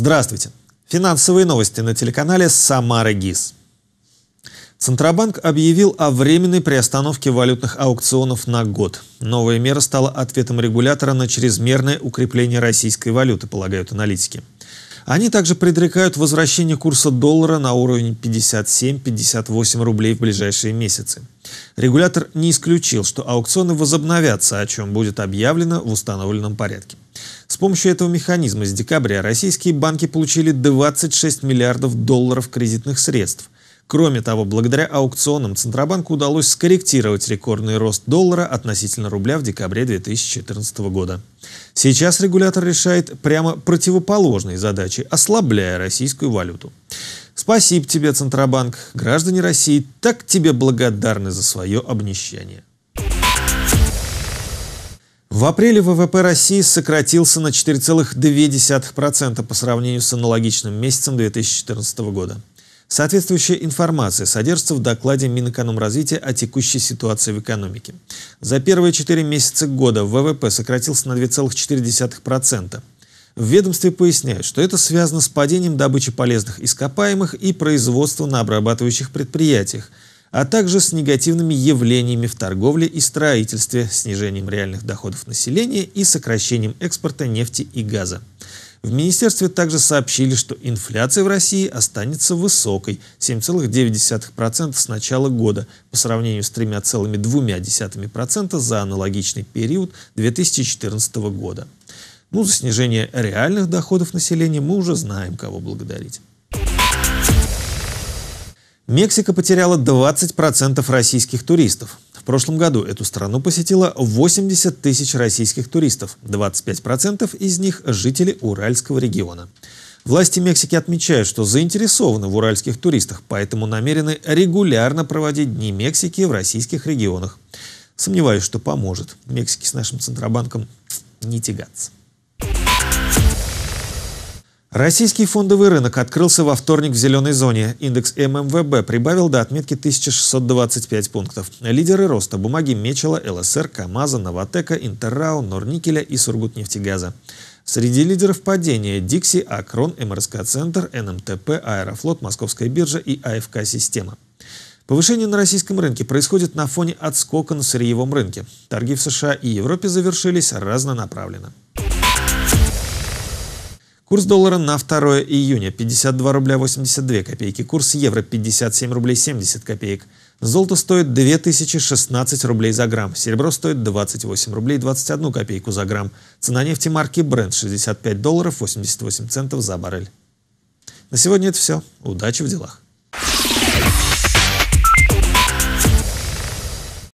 Здравствуйте. Финансовые новости на телеканале «Самара ГИС». Центробанк объявил о временной приостановке валютных аукционов на год. Новая мера стала ответом регулятора на чрезмерное укрепление российской валюты, полагают аналитики. Они также предрекают возвращение курса доллара на уровень 57-58 рублей в ближайшие месяцы. Регулятор не исключил, что аукционы возобновятся, о чем будет объявлено в установленном порядке помощью этого механизма с декабря российские банки получили 26 миллиардов долларов кредитных средств. Кроме того, благодаря аукционам Центробанку удалось скорректировать рекордный рост доллара относительно рубля в декабре 2014 года. Сейчас регулятор решает прямо противоположные задачи, ослабляя российскую валюту. Спасибо тебе, Центробанк. Граждане России так тебе благодарны за свое обнищание. В апреле ВВП России сократился на 4,2% по сравнению с аналогичным месяцем 2014 года. Соответствующая информация содержится в докладе Минэкономразвития о текущей ситуации в экономике. За первые четыре месяца года ВВП сократился на 2,4%. В ведомстве поясняют, что это связано с падением добычи полезных ископаемых и производства на обрабатывающих предприятиях – а также с негативными явлениями в торговле и строительстве, снижением реальных доходов населения и сокращением экспорта нефти и газа. В министерстве также сообщили, что инфляция в России останется высокой – 7,9% с начала года по сравнению с 3,2% за аналогичный период 2014 года. Ну, за снижение реальных доходов населения мы уже знаем, кого благодарить. Мексика потеряла 20% российских туристов. В прошлом году эту страну посетило 80 тысяч российских туристов, 25% из них – жители Уральского региона. Власти Мексики отмечают, что заинтересованы в уральских туристах, поэтому намерены регулярно проводить Дни Мексики в российских регионах. Сомневаюсь, что поможет Мексики с нашим Центробанком не тягаться. Российский фондовый рынок открылся во вторник в зеленой зоне. Индекс ММВБ прибавил до отметки 1625 пунктов. Лидеры роста – бумаги Мечела, ЛСР, КАМАЗа, Новотека, Интеррау, Норникеля и Сургутнефтегаза. Среди лидеров падения – Дикси, Акрон, МРСК-центр, НМТП, Аэрофлот, Московская биржа и АФК-система. Повышение на российском рынке происходит на фоне отскока на сырьевом рынке. Торги в США и Европе завершились разнонаправленно. Курс доллара на 2 июня 52 рубля 82 копейки, курс евро 57 рублей 70 копеек. Золото стоит 2016 рублей за грамм, серебро стоит 28 рублей 21 копейку за грамм. Цена нефти марки Brent 65 долларов 88 центов за баррель. На сегодня это все. Удачи в делах!